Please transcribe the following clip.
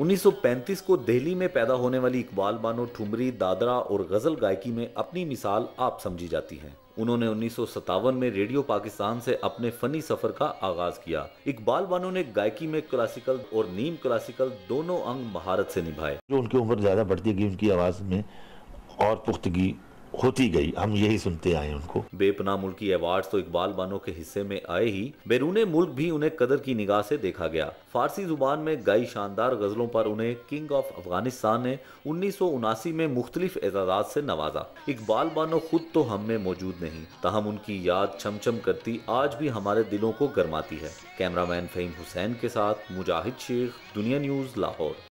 1935 को दिल्ली में पैदा होने वाली इकबाल बानो ठुमरी दादरा और गज़ल गायकी में अपनी मिसाल आप समझी जाती हैं उन्होंने उन्नीस में रेडियो पाकिस्तान से अपने फनी सफर का आगाज किया इकबाल बानो ने गायकी में क्लासिकल और नीम क्लासिकल दोनों अंग महारत से निभाए जो उनकी उम्र ज़्यादा बढ़ती गई उनकी आवाज़ में और पुख्तगी होती गई हम यही सुनते आए उनको बेपना मुल्की अवार्ड तो इकबाल बानो के हिस्से में आए ही बैरून मुल्क भी उन्हें कदर की निगाह से देखा गया फारसी जुबान में गई शानदार गजलों पर उन्हें किंग ऑफ अफगानिस्तान ने उन्नीस में मुख्तलिफ एजाजात से नवाजा इकबाल बानो खुद तो हम में मौजूद नहीं तहम उनकी याद छम छम करती आज भी हमारे दिलों को गर्माती है कैमरामैन फहीम हुसैन के साथ मुजाहिद शेख दुनिया न्यूज लाहौर